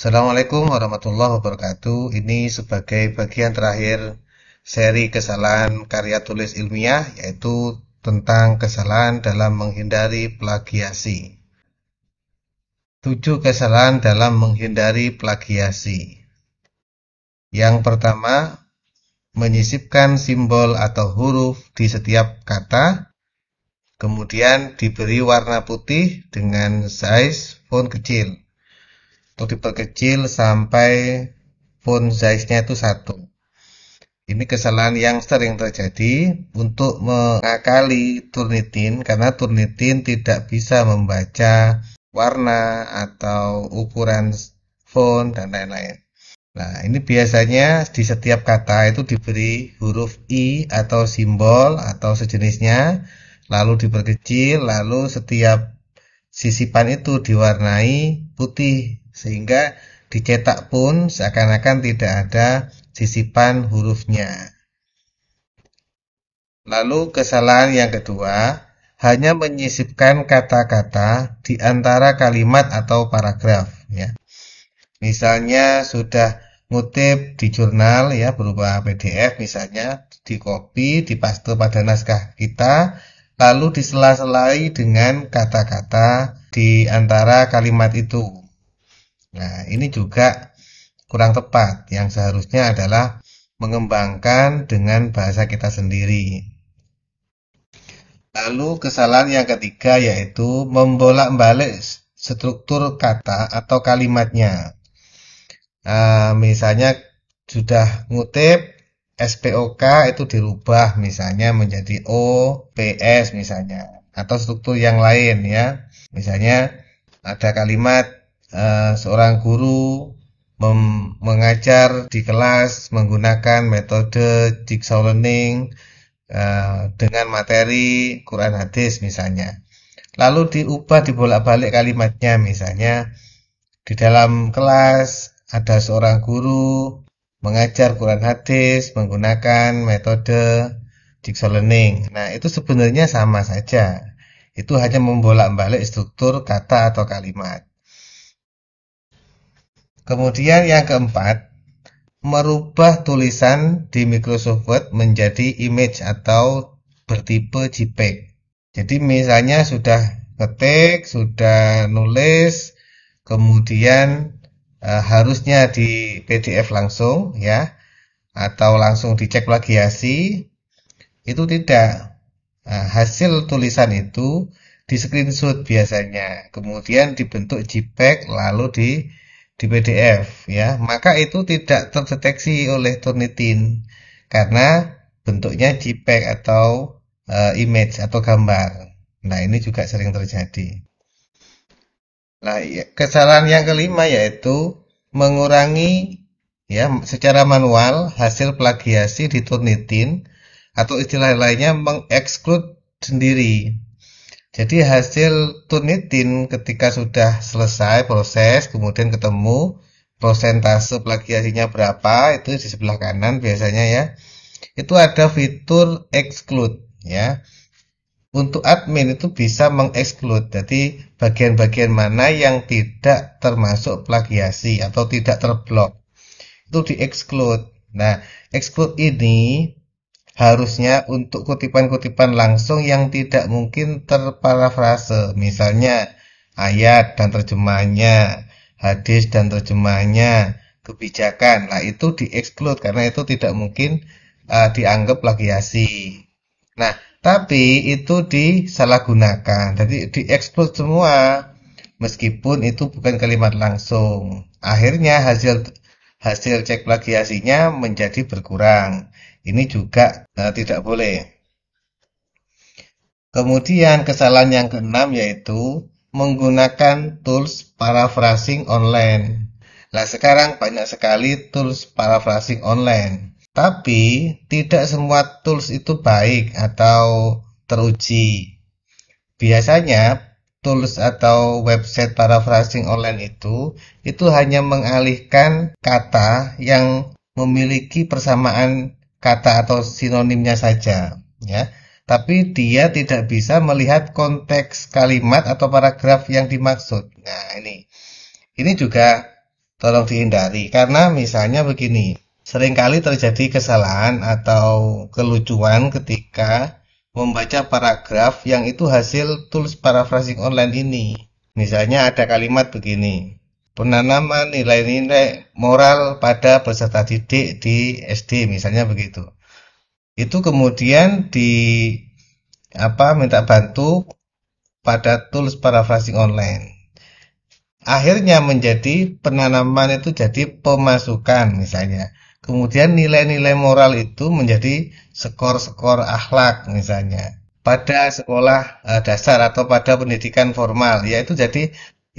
Assalamualaikum warahmatullahi wabarakatuh. Ini sebagai bagian terakhir seri kesalahan karya tulis ilmiah yaitu tentang kesalahan dalam menghindari plagiasi. Tujuh kesalahan dalam menghindari plagiasi. Yang pertama, menyisipkan simbol atau huruf di setiap kata, kemudian diberi warna putih dengan size font kecil atau tipe kecil sampai font size-nya itu satu. Ini kesalahan yang sering terjadi untuk mengakali Turnitin karena Turnitin tidak bisa membaca warna atau ukuran font dan lain-lain. Nah, ini biasanya di setiap kata itu diberi huruf I atau simbol atau sejenisnya, lalu diperkecil, lalu setiap sisipan itu diwarnai putih sehingga dicetak pun seakan-akan tidak ada sisipan hurufnya. Lalu kesalahan yang kedua, hanya menyisipkan kata-kata di antara kalimat atau paragraf ya. Misalnya sudah ngutip di jurnal ya berupa PDF misalnya di copy di paste pada naskah kita lalu disela-selai dengan kata-kata di antara kalimat itu Nah, ini juga kurang tepat. Yang seharusnya adalah mengembangkan dengan bahasa kita sendiri. Lalu kesalahan yang ketiga yaitu membolak-balik struktur kata atau kalimatnya. Uh, misalnya sudah ngutip SPOK itu dirubah misalnya menjadi OPS misalnya atau struktur yang lain ya. Misalnya ada kalimat Eh, seorang guru mengajar di kelas menggunakan metode jigsaw learning uh, dengan materi Quran hadis misalnya. Lalu diubah dibolak-balik kalimatnya misalnya di dalam kelas ada seorang guru mengajar Quran hadis menggunakan metode jigsaw learning. Nah, itu sebenarnya sama saja. Itu hanya membolak-balik struktur kata atau kalimat. Kemudian yang keempat, merubah tulisan di Microsoft Word menjadi image atau bertipe JPEG. Jadi misalnya sudah ketik, sudah nulis, kemudian e, harusnya di PDF langsung ya atau langsung dicek plagiasi itu tidak. Nah, hasil tulisan itu di screenshot biasanya, kemudian dibentuk JPEG lalu di di PDF ya, maka itu tidak terdeteksi oleh Turnitin karena bentuknya JPEG atau e, image atau gambar. Nah, ini juga sering terjadi. Nah, ya, kesalahan yang kelima yaitu mengurangi ya secara manual hasil plagiasi di Turnitin atau istilah lainnya mengeksklud sendiri. Jadi hasil turnitin ketika sudah selesai proses, kemudian ketemu prosentase plagiasinya berapa, itu di sebelah kanan biasanya ya. Itu ada fitur exclude ya. Untuk admin itu bisa mengeksklud, jadi bagian-bagian mana yang tidak termasuk plagiasi atau tidak terblok itu di exclude. Nah, exclude ini harusnya untuk kutipan-kutipan langsung yang tidak mungkin terparafrase, misalnya ayat dan terjemahnya, hadis dan terjemahnya, kebijakan. lah itu dieksklud karena itu tidak mungkin uh, dianggap plagiasi. Nah, tapi itu disalahgunakan. Jadi dieksplod semua meskipun itu bukan kalimat langsung. Akhirnya hasil hasil cek plagiasinya menjadi berkurang. Ini juga eh, tidak boleh. Kemudian kesalahan yang keenam yaitu menggunakan tools paraphrasing online. Nah sekarang banyak sekali tools paraphrasing online. Tapi tidak semua tools itu baik atau teruji. Biasanya tools atau website paraphrasing online itu itu hanya mengalihkan kata yang memiliki persamaan kata atau sinonimnya saja, ya. Tapi dia tidak bisa melihat konteks kalimat atau paragraf yang dimaksud. Nah, ini. Ini juga tolong dihindari karena misalnya begini, seringkali terjadi kesalahan atau kelucuan ketika membaca paragraf yang itu hasil tools paraphrasing online ini. Misalnya ada kalimat begini, penanaman nilai-nilai moral pada peserta didik di SD misalnya begitu itu kemudian di apa minta bantu pada tools paraphrasing online akhirnya menjadi penanaman itu jadi pemasukan misalnya kemudian nilai-nilai moral itu menjadi skor-skor akhlak misalnya pada sekolah eh, dasar atau pada pendidikan formal yaitu jadi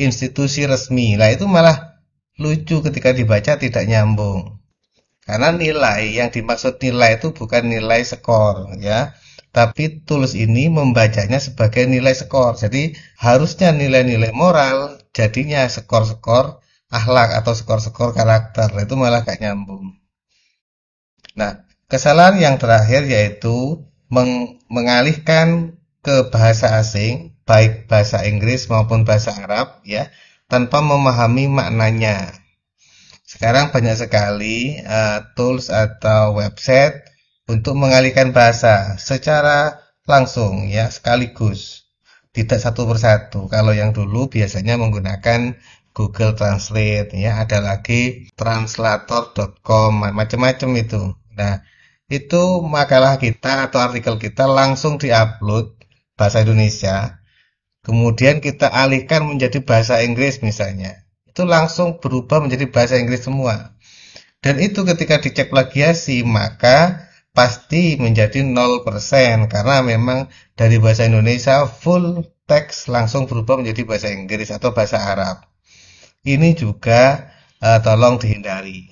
institusi resmi. Lah itu malah lucu ketika dibaca tidak nyambung. Karena nilai yang dimaksud nilai itu bukan nilai skor ya, tapi tulus ini membacanya sebagai nilai skor. Jadi harusnya nilai-nilai moral jadinya skor-skor akhlak atau skor-skor karakter. Itu malah gak nyambung. Nah, kesalahan yang terakhir yaitu meng mengalihkan ke bahasa asing baik bahasa Inggris maupun bahasa Arab ya tanpa memahami maknanya. Sekarang banyak sekali uh, tools atau website untuk mengalihkan bahasa secara langsung ya sekaligus tidak satu persatu. Kalau yang dulu biasanya menggunakan Google Translate ya ada lagi translator.com macam-macam itu. Nah, itu makalah kita atau artikel kita langsung diupload bahasa Indonesia kemudian kita alihkan menjadi bahasa Inggris misalnya itu langsung berubah menjadi bahasa Inggris semua dan itu ketika dicek plagiasi maka pasti menjadi 0% karena memang dari bahasa Indonesia full text langsung berubah menjadi bahasa Inggris atau bahasa Arab ini juga uh, tolong dihindari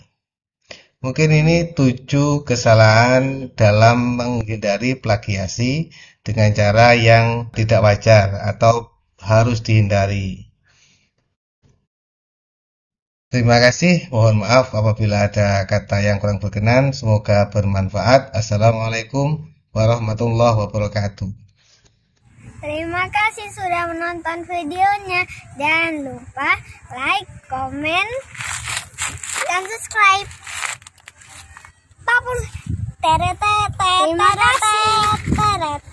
Mungkin ini tujuh kesalahan dalam menghindari plagiasi dengan cara yang tidak wajar atau harus dihindari. Terima kasih. Mohon maaf apabila ada kata yang kurang berkenan. Semoga bermanfaat. Assalamualaikum warahmatullahi wabarakatuh. Terima kasih sudah menonton videonya. Jangan lupa like, komen, dan subscribe. Terima kasih.